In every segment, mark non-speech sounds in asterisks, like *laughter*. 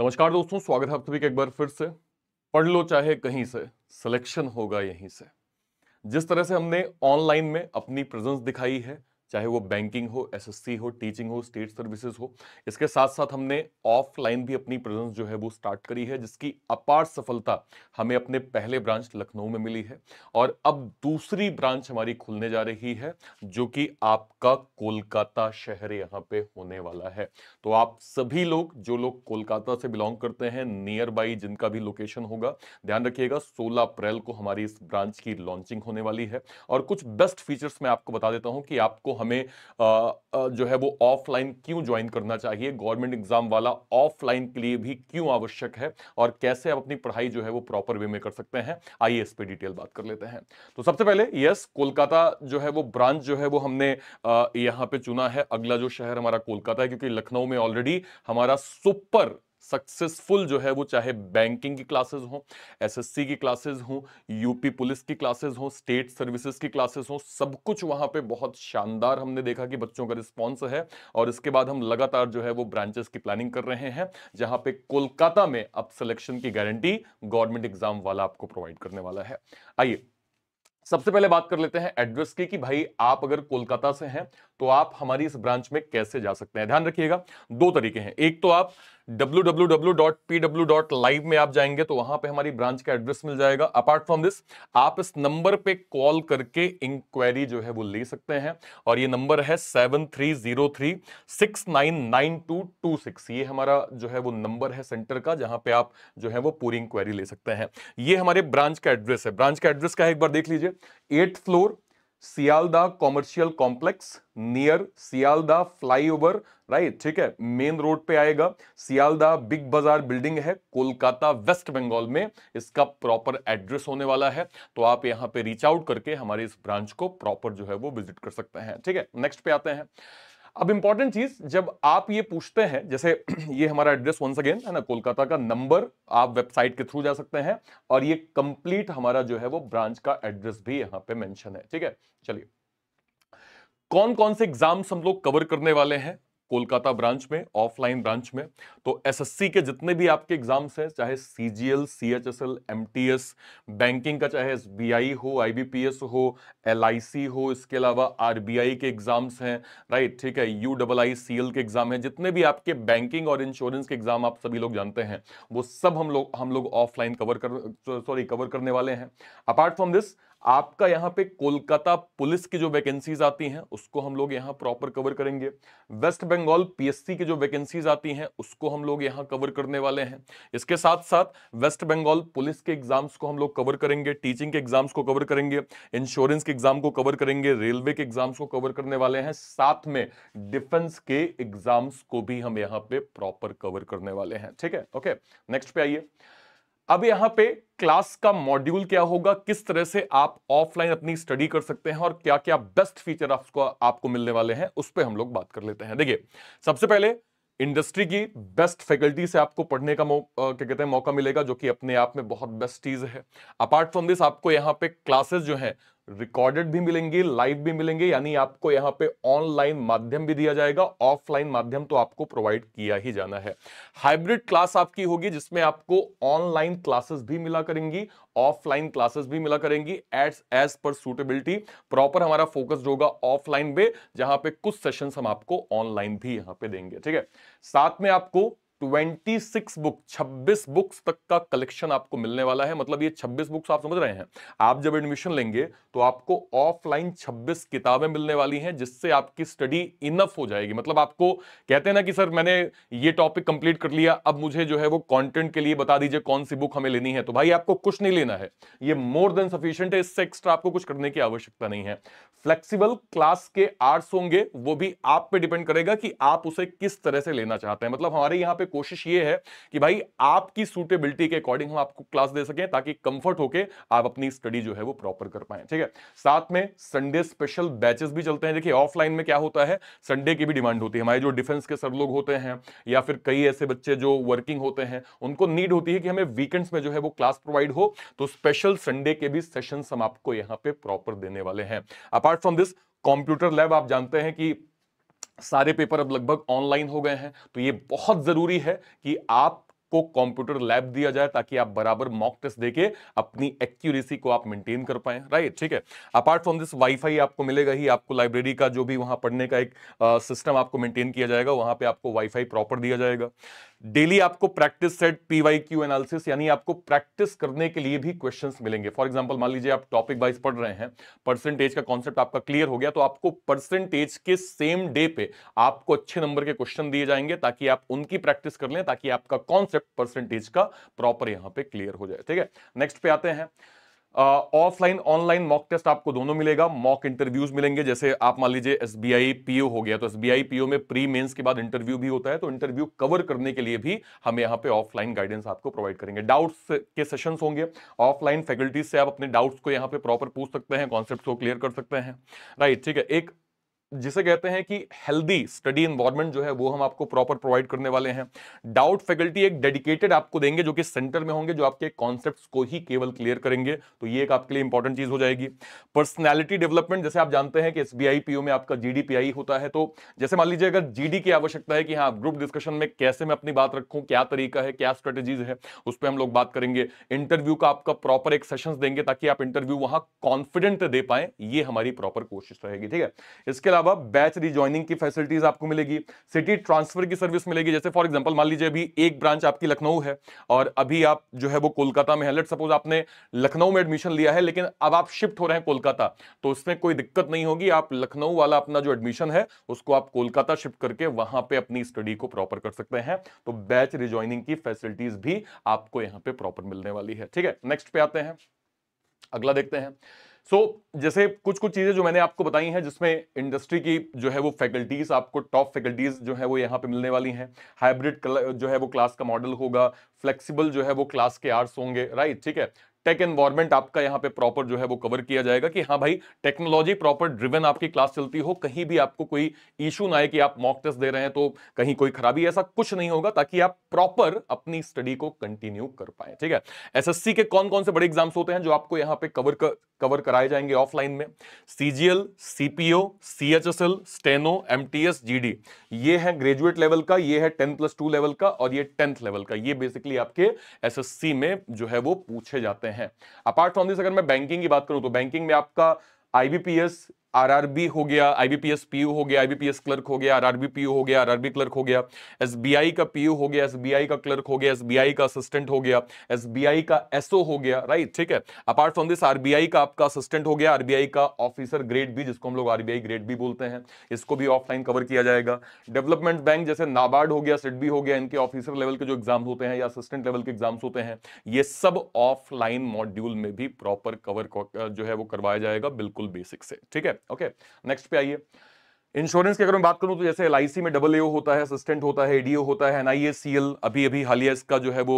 नमस्कार दोस्तों स्वागत है आप सभी का एक बार फिर से पढ़ लो चाहे कहीं से सिलेक्शन होगा यहीं से जिस तरह से हमने ऑनलाइन में अपनी प्रेजेंस दिखाई है चाहे वो बैंकिंग हो एसएससी हो टीचिंग हो स्टेट सर्विसेज हो इसके साथ साथ हमने ऑफलाइन भी अपनी प्रेजेंस जो है वो स्टार्ट करी है जिसकी अपार सफलता हमें अपने पहले ब्रांच लखनऊ में मिली है और अब दूसरी ब्रांच हमारी खुलने जा रही है जो कि आपका कोलकाता शहर यहाँ पे होने वाला है तो आप सभी लोग जो लोग कोलकाता से बिलोंग करते हैं नियर बाई जिनका भी लोकेशन होगा ध्यान रखिएगा सोलह अप्रैल को हमारी इस ब्रांच की लॉन्चिंग होने वाली है और कुछ बेस्ट फीचर्स मैं आपको बता देता हूँ कि आपको हमें आ, आ, जो है वो ऑफलाइन क्यों ज्वाइन करना चाहिए गवर्नमेंट एग्जाम वाला ऑफलाइन के लिए भी क्यों आवश्यक है और कैसे आप अपनी पढ़ाई जो है वो प्रॉपर वे में कर सकते हैं आइए इस पर डिटेल बात कर लेते हैं तो सबसे पहले यस कोलकाता जो है वो ब्रांच जो है वो हमने यहाँ पे चुना है अगला जो शहर हमारा कोलकाता है क्योंकि लखनऊ में ऑलरेडी हमारा सुपर सक्सेसफुल जो है वो चाहे बैंकिंग की क्लासेस हो एसएससी की क्लासेस हो यूपी पुलिस की क्लासेस हो स्टेट सर्विसेज की क्लासेस हो सब कुछ वहां पे बहुत शानदार हमने देखा कि बच्चों का रिस्पांस है और इसके बाद हम लगातार जो है वो ब्रांचेस की प्लानिंग कर रहे हैं जहां पे कोलकाता में अब सिलेक्शन की गारंटी गवर्नमेंट एग्जाम वाला आपको प्रोवाइड करने वाला है आइए सबसे पहले बात कर लेते हैं एड्रेस की कि भाई आप अगर कोलकाता से हैं तो आप हमारी इस ब्रांच में कैसे जा सकते हैं ध्यान रखिएगा दो तरीके हैं एक तो आप www.pw.live में आप जाएंगे तो वहां पे हमारी ब्रांच का एड्रेस मिल जाएगा अपार्ट फ्रॉम दिस आप इस नंबर पे कॉल करके इंक्वायरी जो है वो ले सकते हैं और ये नंबर है seven three zero three six nine nine two two six ये हमारा जो है वो नंबर है सेंटर का जहां पे आप जो है वो पूरी इंक्वायरी ले सकते हैं ये हमारे ब्रांच का एड्रेस है ब्रांच का एड्रेस का एक बार देख लीजिए at floor Sealdah commercial complex near Sealdah flyover right ठीक है मेन रोड पे आएगा सियालदा बिग बाजार बिल्डिंग है कोलकाता वेस्ट बंगाल में इसका प्रॉपर एड्रेस होने वाला है तो आप यहां पे रीच आउट करके हमारे इस ब्रांच को प्रॉपर जो है वो विजिट कर सकते हैं ठीक है नेक्स्ट पे आते हैं अब इंपॉर्टेंट चीज जब आप ये पूछते हैं जैसे *clears throat* ये हमारा एड्रेस वंस अगेन है ना कोलकाता का नंबर आप वेबसाइट के थ्रू जा सकते हैं और ये कंप्लीट हमारा जो है वो ब्रांच का एड्रेस भी यहाँ पे मेंशन है ठीक है चलिए कौन कौन से एग्जाम्स हम लोग कवर करने वाले हैं कोलकाता ब्रांच में ऑफलाइन ब्रांच में तो एसएससी के जितने भी आपके एग्जाम्स हैं चाहे सीजीएल सीएचएसएल एमटीएस बैंकिंग का चाहे एसबीआई हो आईबीपीएस हो एलआईसी हो इसके अलावा आरबीआई के एग्जाम्स हैं राइट ठीक है यू डबल आई सी के एग्जाम है जितने भी आपके बैंकिंग और इंश्योरेंस के एग्जाम आप सभी लोग जानते हैं वो सब हम लोग हम लोग ऑफलाइन कवर कर सॉरी कवर करने वाले हैं अपार्ट फ्रॉम दिस आपका यहां पे कोलकाता पुलिस की जो वैकेंसीज आती हैं उसको हम लोग यहाँ प्रॉपर कवर करेंगे वेस्ट बंगाल पीएससी की जो वैकेंसीज आती हैं उसको हम लोग यहाँ कवर करने वाले हैं इसके साथ साथ वेस्ट बंगाल पुलिस के एग्जाम्स को हम लोग कवर करेंगे टीचिंग के एग्जाम्स को कवर करेंगे इंश्योरेंस के एग्जाम को कवर करेंगे रेलवे के एग्जाम्स को कवर करने वाले हैं साथ में डिफेंस के एग्जाम्स को भी हम यहाँ पे प्रॉपर कवर करने वाले हैं ठीक है ओके नेक्स्ट पे आइए अब यहां पे क्लास का मॉड्यूल क्या होगा किस तरह से आप ऑफलाइन अपनी स्टडी कर सकते हैं और क्या क्या बेस्ट फीचर आपको आपको मिलने वाले हैं उस पर हम लोग बात कर लेते हैं देखिए सबसे पहले इंडस्ट्री की बेस्ट फैकल्टी से आपको पढ़ने का क्या कहते हैं मौका मिलेगा जो कि अपने आप में बहुत बेस्ट चीज है अपार्ट फ्रॉम दिस आपको यहाँ पे क्लासेस जो हैं रिकॉर्डेड भी मिलेंगी लाइव भी मिलेंगे यानी आपको यहाँ पे ऑनलाइन माध्यम भी दिया जाएगा ऑफलाइन माध्यम तो आपको प्रोवाइड किया ही जाना है हाइब्रिड क्लास आपकी होगी जिसमें आपको ऑनलाइन क्लासेस भी मिला करेंगी ऑफलाइन क्लासेस भी मिला करेंगी it's as per suitability proper हमारा फोकस होगा ऑफलाइन पे जहां पे कुछ सेशन हम आपको ऑनलाइन भी यहां पे देंगे ठीक है साथ में आपको 26 बुक 26 बुक्स तक का कलेक्शन आपको मिलने वाला है मतलब ये 26 बुक्स आप समझ रहे हैं आप जब एडमिशन लेंगे तो आपको ऑफलाइन 26 किताबें मिलने वाली हैं जिससे आपकी स्टडी इनफ हो जाएगी मतलब आपको कहते हैं ना कि सर मैंने ये टॉपिक कंप्लीट कर लिया अब मुझे जो है वो कंटेंट के लिए बता दीजिए कौन सी बुक हमें लेनी है तो भाई आपको कुछ नहीं लेना है ये मोर देन सफिशियंट है इससे एक्स्ट्रा आपको कुछ करने की आवश्यकता नहीं है फ्लेक्सिबल क्लास के आर्ट्स होंगे वो भी आप पे डिपेंड करेगा कि आप उसे किस तरह से लेना चाहते हैं मतलब हमारे यहाँ पे में कोशिश ये है कि भाई आपकी सूटेबिलिटी के अकॉर्डिंग हम आपको क्लास दे सकें ताकि कंफर्ट होके आप अपनी स्टडी जो है वो प्रॉपर कर पाए ठीक है साथ में संडे स्पेशल बैचेस भी चलते हैं देखिए ऑफलाइन में क्या होता है संडे की भी डिमांड होती है हमारे जो डिफेंस के सर लोग होते हैं या फिर कई ऐसे बच्चे जो वर्किंग होते हैं उनको नीड होती है कि हमें वीकेंड्स में जो है वो क्लास प्रोवाइड हो तो स्पेशल संडे के भी सेशन हम आपको यहाँ पे प्रॉपर देने वाले हैं apart from this computer lab आप जानते हैं कि सारे पेपर अब लगभग ऑनलाइन हो गए हैं तो ये बहुत ज़रूरी है कि आप को कंप्यूटर लैब दिया जाए ताकि आप बराबर मॉक टेस्ट देके अपनी एक्यूरेसी को आप मेंटेन कर पाए राइट ठीक है अपार्ट फ्रॉम दिस वाईफाई आपको मिलेगा ही आपको लाइब्रेरी का जो भी वहां पढ़ने का एक सिस्टम आपको मेंटेन किया जाएगा वहां पे आपको वाईफाई प्रॉपर दिया जाएगा डेली आपको practice set PYQ analysis यानी आपको प्रैक्टिस करने के लिए भी क्वेश्चंस मिलेंगे फॉर एग्जांपल मान लीजिए आप टॉपिक वाइज पढ़ रहे हैं परसेंटेज का कॉन्सेप्ट आपका क्लियर हो गया तो आपको परसेंटेज के सेम डे पे आपको अच्छे नंबर के क्वेश्चन दिए जाएंगे ताकि आप उनकी प्रैक्टिस कर लें ताकि आपका कॉन्सेप्ट परसेंटेज का प्रॉपर यहां पर क्लियर हो जाए ठीक है नेक्स्ट पे आते हैं ऑफलाइन ऑनलाइन मॉक टेस्ट आपको दोनों मिलेगा मॉक इंटरव्यूज मिलेंगे जैसे आप मान लीजिए एस बी पीओ हो गया तो एस बी आई पीओ में प्री मेंस के बाद इंटरव्यू भी होता है तो इंटरव्यू कवर करने के लिए भी हम यहाँ पे ऑफलाइन गाइडेंस आपको प्रोवाइड करेंगे डाउट्स के सेशन होंगे ऑफलाइन फैकल्टीज से आप अपने डाउट्स को यहाँ पे प्रॉपर पूछ सकते हैं कॉन्सेप्ट को क्लियर कर सकते हैं राइट ठीक है एक जिसे कहते हैं कि हेल्दी स्टडी इन्वायरमेंट जो है वो हम आपको प्रॉपर प्रोवाइड करने वाले हैं डाउट फैकल्टी एक डेडिकेटेड आपको देंगे जो कि सेंटर में होंगे जो आपके कॉन्सेप्ट्स को ही केवल क्लियर करेंगे तो ये एक आपके लिए इंपॉर्टेंट चीज हो जाएगी पर्सनैलिटी डेवलपमेंट जैसे आप जानते हैं कि एस पीओ में आपका जी होता है तो जैसे मान लीजिए अगर जी की आवश्यकता है कि हाँ ग्रुप डिस्कशन में कैसे मैं अपनी बात रखूँ क्या तरीका है क्या स्ट्रेटेजीज है उस पर हम लोग बात करेंगे इंटरव्यू का आपका प्रॉपर एक सेशन देंगे ताकि आप इंटरव्यू वहां कॉन्फिडेंट दे पाए ये हमारी प्रॉपर कोशिश रहेगी ठीक है इसके अलावा बैच रिज्वाइनिंग की फैसिलिटीज आपको मिलेगी सिटी ट्रांसफर की सर्विस मिलेगी जैसे फॉर एग्जाम्पल मान लीजिए अभी एक ब्रांच आपकी लखनऊ है और अभी आप जो है वो कोलकाता में है लेट सपोज आपने लखनऊ में एडमिशन लिया है लेकिन अब आप शिफ्ट हो रहे हैं कोलकाता तो उसमें कोई दिक्कत नहीं होगी आप लखनऊ वाला अपना जो एडमिशन है उसको आप कोलकाता शिफ्ट करके वहां पर अपनी स्टडी को प्रॉपर कर सकते हैं तो बैच रिज्वाइनिंग की फैसिलिटीज भी आपको यहाँ पे प्रॉपर मिलने वाली है ठीक है नेक्स्ट पे आते हैं अगला देखते हैं सो जैसे कुछ कुछ चीज़ें जो मैंने आपको बताई हैं जिसमें इंडस्ट्री की जो है वो फैकल्टीज़ आपको टॉप फैकल्टीज़ जो है वो यहाँ पे मिलने वाली हैं हाइब्रिड जो है वो क्लास का मॉडल होगा फ्लेक्सिबल जो है वो क्लास के आर्ट्स होंगे राइट ठीक है टेक एनवायरमेंट आपका यहाँ पे प्रॉपर जो है वो कवर किया जाएगा कि हाँ भाई टेक्नोलॉजी प्रॉपर ड्रिवन आपकी क्लास चलती हो कहीं भी आपको कोई इशू ना आए कि आप मॉक टेस्ट दे रहे हैं तो कहीं कोई खराबी ऐसा कुछ नहीं होगा ताकि आप प्रॉपर अपनी स्टडी को कंटिन्यू कर पाए ठीक है एसएससी के कौन कौन से बड़े एग्जाम्स होते हैं जो आपको यहाँ पे कवर कर, कवर कराए जाएंगे ऑफलाइन में CGL CPO C H S L steno MTS GD ये है ग्रेजुएट लेवल का ये है टेन प्लस टू लेवल का और ये टेंथ लेवल का ये बेसिकली आपके एसएससी में जो है वो पूछे जाते हैं है अपार्ट फ्रॉम दिस अगर मैं बैंकिंग की बात करूं तो बैंकिंग में आपका आईबीपीएस आरआरबी हो गया आईबीपीएस पीयू हो गया आईबीपीएस क्लर्क हो गया आरआरबी पीयू हो गया आरआरबी क्लर्क हो गया एसबीआई का पीयू हो गया एसबीआई का क्लर्क हो गया एसबीआई का असिस्टेंट हो गया एसबीआई का एसओ हो गया राइट ठीक है अपार्ट फ्रॉम दिस आरबीआई का आपका असिस्टेंट हो गया आरबीआई का ऑफिसर ग्रेड भी जिसको हम लोग आरबीआई ग्रेड भी बोलते हैं इसको भी ऑफलाइन कवर किया जाएगा डेवलपमेंट बैंक जैसे नाबार्ड हो गया सिडबी हो गया इनके ऑफिसर लेवल के जो एग्जाम होते हैं या असिस्टेंट लेवल के एग्जाम्स होते हैं ये सब ऑफलाइन मॉड्यूल में भी प्रॉपर कवर जो है वो करवाया जाएगा बिल्कुल बेसिक से ठीक है ओके नेक्स्ट पे आइए इंश्योरेंस की अगर मैं बात करूं तो जैसे एल में डबल ए होता है असिस्टेंट होता है एडीओ होता है एनआईए अभी अभी हालिया इसका जो है वो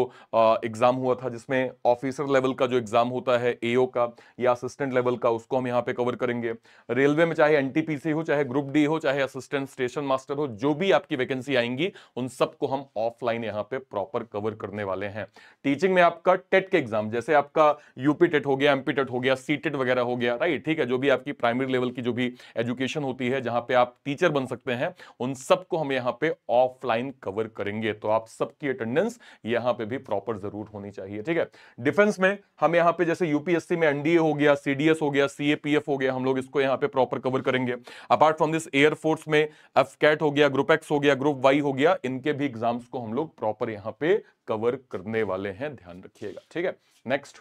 एग्जाम हुआ था जिसमें ऑफिसर लेवल का जो एग्जाम होता है एओ का या असिस्टेंट लेवल का उसको हम यहाँ पे कवर करेंगे रेलवे में चाहे एनटीपीसी हो चाहे ग्रुप डी हो चाहे असिस्टेंट स्टेशन मास्टर हो जो भी आपकी वैकेंसी आएंगी उन सबको हम ऑफलाइन यहाँ पे प्रॉपर कवर करने वाले हैं टीचिंग में आपका टेट के एग्जाम जैसे आपका यूपी टेट हो गया एमपी टेट हो गया सी टेट e वगैरह हो गया राइट ठीक है जो भी आपकी प्राइमरी लेवल की जो भी एजुकेशन होती है जहाँ पे आप टीचर बन सकते हैं उन सबको हम यहाँ पे ऑफलाइन कवर करेंगे तो आप सबकी अटेंडेंस यहाँ पे भी प्रॉपर जरूर होनी चाहिए ठीक है डिफेंस में हम यहाँ पे जैसे यूपीएससी में एनडीए हो गया सीडीएस हो गया सीएपीएफ हो गया हम लोग इसको यहाँ पे प्रॉपर कवर करेंगे अपार्ट फ्रॉम दिस एयरफोर्स में एफ कैट हो गया ग्रुप एक्स हो गया ग्रुप वाई हो गया इनके भी एग्जाम्स को हम लोग प्रॉपर यहाँ पे कवर करने वाले हैं ध्यान रखिएगा ठीक है नेक्स्ट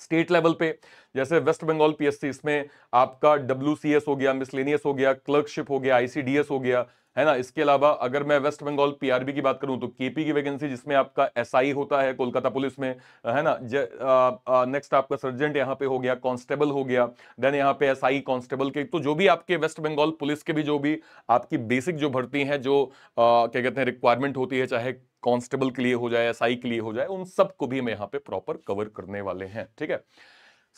स्टेट लेवल पे जैसे वेस्ट बंगाल पीएससी इसमें आपका डब्ल्यू हो गया मिसलेनियस हो गया क्लर्कशिप हो गया आईसीडीएस हो गया है ना इसके अलावा अगर मैं वेस्ट बंगाल पीआरबी की बात करूं तो केपी की वैकेंसी जिसमें आपका एसआई होता है कोलकाता पुलिस में है ना नेक्स्ट आपका सर्जेंट यहाँ पे हो गया कांस्टेबल हो गया देन यहाँ पे एसआई कांस्टेबल के तो जो भी आपके वेस्ट बंगाल पुलिस के भी जो भी आपकी बेसिक जो भर्ती है जो क्या कहते हैं रिक्वायरमेंट होती है चाहे कांस्टेबल के लिए हो जाए एस के लिए हो जाए उन सबको भी हम यहाँ पे प्रॉपर कवर करने वाले हैं ठीक है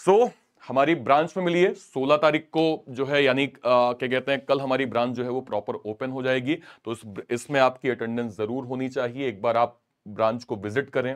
सो so, हमारी ब्रांच में मिलिए 16 तारीख को जो है यानी क्या कहते हैं कल हमारी ब्रांच जो है वो प्रॉपर ओपन हो जाएगी तो इस इसमें आपकी अटेंडेंस जरूर होनी चाहिए एक बार आप ब्रांच को विजिट करें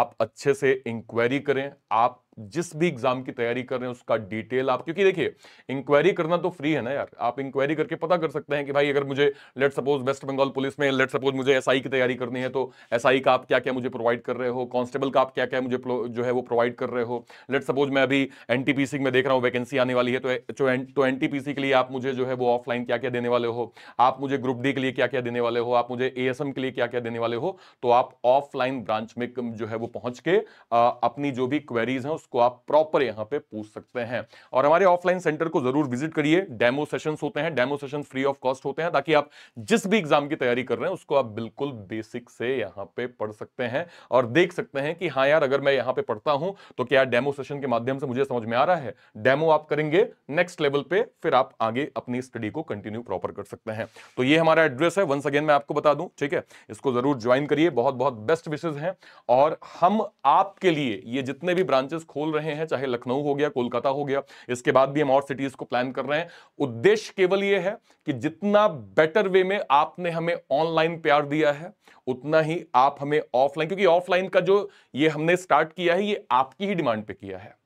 आप अच्छे से इंक्वायरी करें आप जिस भी एग्जाम की तैयारी कर रहे हैं उसका डिटेल आप क्योंकि देखिए इंक्वायरी करना तो फ्री है ना यार आप इंक्वायरी करके पता कर सकते हैं कि भाई अगर मुझे let suppose west Bengal police में लेट सपोज मुझे एसआई की तैयारी करनी है तो एसआई का आप क्या क्या मुझे प्रोवाइड कर रहे हो कांस्टेबल का आप क्या क्या मुझे जो है वो प्रोवाइड कर रहे हो लेट सपोज मैं अभी एन में देख रहा हूँ वैकेंसी आने वाली है तो तो एनटीपीसी तो के लिए आप मुझे जो है वो ऑफलाइन क्या क्या देने वाले हो आप मुझे ग्रुप डी के लिए क्या क्या देने वाले हो आप मुझे ए के लिए क्या क्या देने वाले हो तो आप ऑफलाइन ब्रांच में जो है वो पहुंच के अपनी जो भी क्वेरीज हैं उसको आप प्रॉपर यहाँ पे पूछ सकते हैं और हमारे ऑफलाइन सेंटर को जरूर विजिट करिए डेमो सेशंस होते हैं demo session free of cost होते हैं ताकि आप जिस भी एग्जाम की तैयारी कर रहे हैं उसको आप बिल्कुल बेसिक से यहाँ पे पढ़ सकते हैं और देख सकते हैं कि हाँ यार अगर मैं यहाँ पे पढ़ता हूँ तो क्या डेमो सेशन के माध्यम से मुझे समझ में आ रहा है डेमो आप करेंगे नेक्स्ट लेवल पे फिर आप आगे अपनी स्टडी को कंटिन्यू प्रॉपर कर सकते हैं तो ये हमारा एड्रेस है वंस अगेन मैं आपको बता दूं ठीक है इसको जरूर ज्वाइन करिए बहुत बहुत बेस्ट विशेष हैं और हम आपके लिए ये जितने भी ब्रांचेस खोल रहे हैं चाहे लखनऊ हो गया कोलकाता हो गया इसके बाद भी हम और सिटीज को प्लान कर रहे हैं उद्देश्य केवल यह है कि जितना बेटर वे में आपने हमें ऑनलाइन प्यार दिया है उतना ही आप हमें ऑफलाइन क्योंकि ऑफलाइन का जो ये हमने स्टार्ट किया है ये आपकी ही डिमांड पे किया है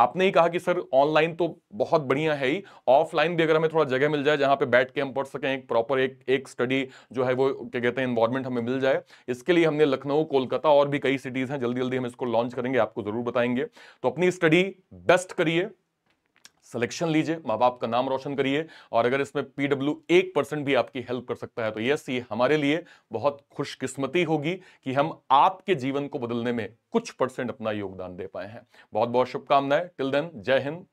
आपने ही कहा कि सर ऑनलाइन तो बहुत बढ़िया है ही ऑफलाइन भी अगर हमें थोड़ा जगह मिल जाए जहाँ पे बैठ के हम पढ़ सकें एक प्रॉपर एक एक स्टडी जो है वो क्या कहते हैं इन्वायरमेंट हमें मिल जाए इसके लिए हमने लखनऊ कोलकाता और भी कई सिटीज़ हैं जल्दी जल्दी हम इसको लॉन्च करेंगे आपको ज़रूर बताएंगे तो अपनी स्टडी बेस्ट करिए सिलेक्शन लीजिए माँ बाप का नाम रोशन करिए और अगर इसमें पीडब्ल्यू एक परसेंट भी आपकी हेल्प कर सकता है तो यस ये हमारे लिए बहुत खुशकिस्मती होगी कि हम आपके जीवन को बदलने में कुछ परसेंट अपना योगदान दे पाए हैं बहुत बहुत शुभकामनाएं टिल देन जय हिंद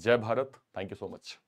जय Bharat thank you so much